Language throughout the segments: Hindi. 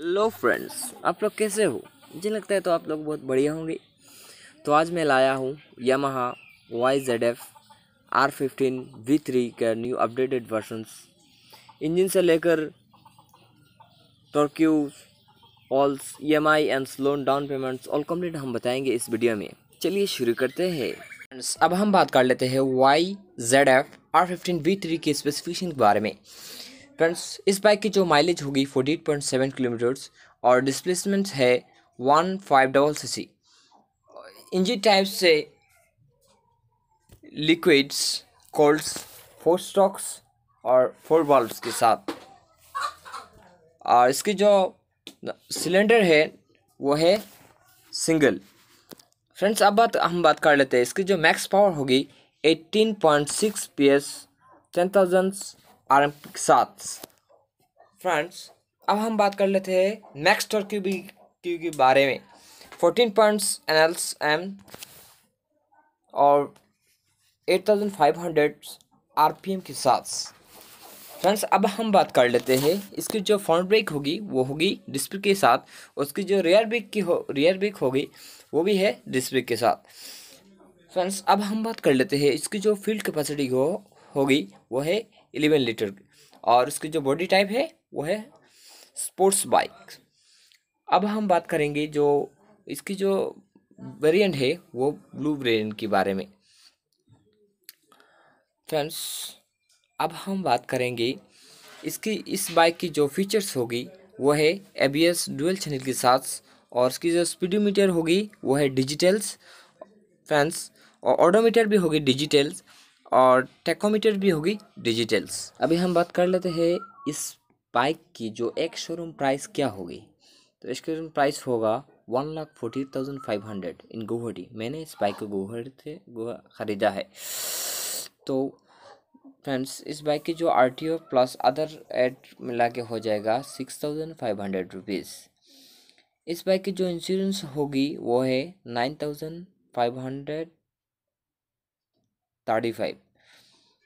हेलो फ्रेंड्स आप लोग कैसे हो मुझे लगता है तो आप लोग बहुत बढ़िया होंगे तो आज मैं लाया हूँ Yamaha Y Z F R fifteen V three का न्यू अपडेटेड वर्सन्स इंजन से लेकर torque also E M I and loan down payments all complete हम बताएंगे इस वीडियो में चलिए शुरू करते हैं फ्रेंड्स अब हम बात कर लेते हैं Y Z F R fifteen V three के स्पेसिफिकेशन के बारे में फ्रेंड्स इस बाइक की जो माइलेज होगी forty eight point seven kilometers और डिस्प्लेसमेंट है one five double C C engine type से लिक्विड्स कोल्ड्स फोर स्टॉक्स और फोर बल्ब्स के साथ और इसकी जो सिलेंडर है वो है सिंगल फ्रेंड्स अब बात हम बात कर लेते हैं इसकी जो मैक्स पावर होगी 18.6 point six P S ten thousands R M सात फ्रेंड्स अब हम बात कर लेते हैं नेक्स्ट और क्यू बी क्यू के बारे में फोर्टीन पॉइंट्स एल्स एम और eight thousand five hundred R P M के साथ फ्रेंड्स अब हम बात कर लेते हैं इसकी जो फ्रंट ब्रेक होगी वो होगी डिस्प्ले के साथ उसकी जो रियर ब्रेक की हो रियर ब्रेक होगी वो भी है डिस्प्ले के साथ फ्रेंड्स अब हम बात कर लेते हैं इसकी जो फील्ड कैपेसिटी हो होगी वो है एलेवन लीटर और उसकी जो बॉडी टाइप है वो है स्पोर्ट्स बाइक अब हम बात करेंगे जो इसकी जो वेरिएंट है वो ब्लू वेरिएंट के बारे में फ्रेंड्स अब हम बात करेंगे इसकी इस बाइक की जो फीचर्स होगी वो है एबीएस डुअल चैनल के साथ और इसकी जो स्पीडोमीटर होगी वो है डिजिटल्स फ्रेंड्स और ऑडोमीटर भी होगी डिजिटल्स और टेकोमीटर भी होगी डिजिटल्स अभी हम बात कर लेते हैं इस बाइक की जो एक शोरूम प्राइस क्या होगी तो एक शोरूम प्राइस होगा one lakh forty thousand five hundred in Guwahati मैंने इस बाइक को गुवाहाटी से ख़रीदा है तो फ्रेंड्स इस बाइक की जो R T O plus other add मिला के हो जाएगा six thousand five hundred rupees इस बाइक की जो इंश्योरेंस होगी वो है nine thousand five hundred thirty five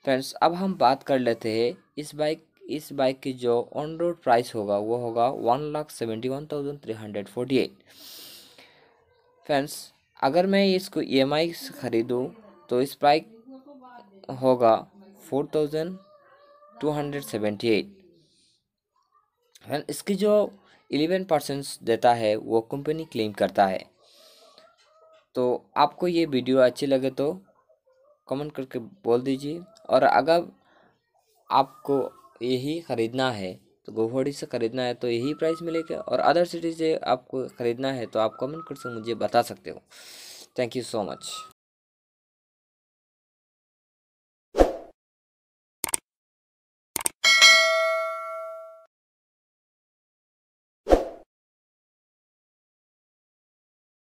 friends अब हम बात कर लेते हैं इस बाइक इस बाइक की जो ऑन रोड प्राइस होगा वो होगा one lakh seventy one thousand three hundred forty eight friends अगर मैं इसको ई एम आई से ख़रीदूँ तो इस बाइक होगा four thousand two hundred seventy eight and इसकी जो एलेवन परसेंट देता है वो कंपनी क्लेम करता है तो आपको ये वीडियो अच्छी लगे तो कमेंट करके बोल दीजिए और अगर आपको यही ख़रीदना है तो गोहड़ी से ख़रीदना है तो यही प्राइस मिलेगा और अदर सिटी से आपको ख़रीदना है तो आप कमेंट कर मुझे बता सकते हो थैंक यू सो मच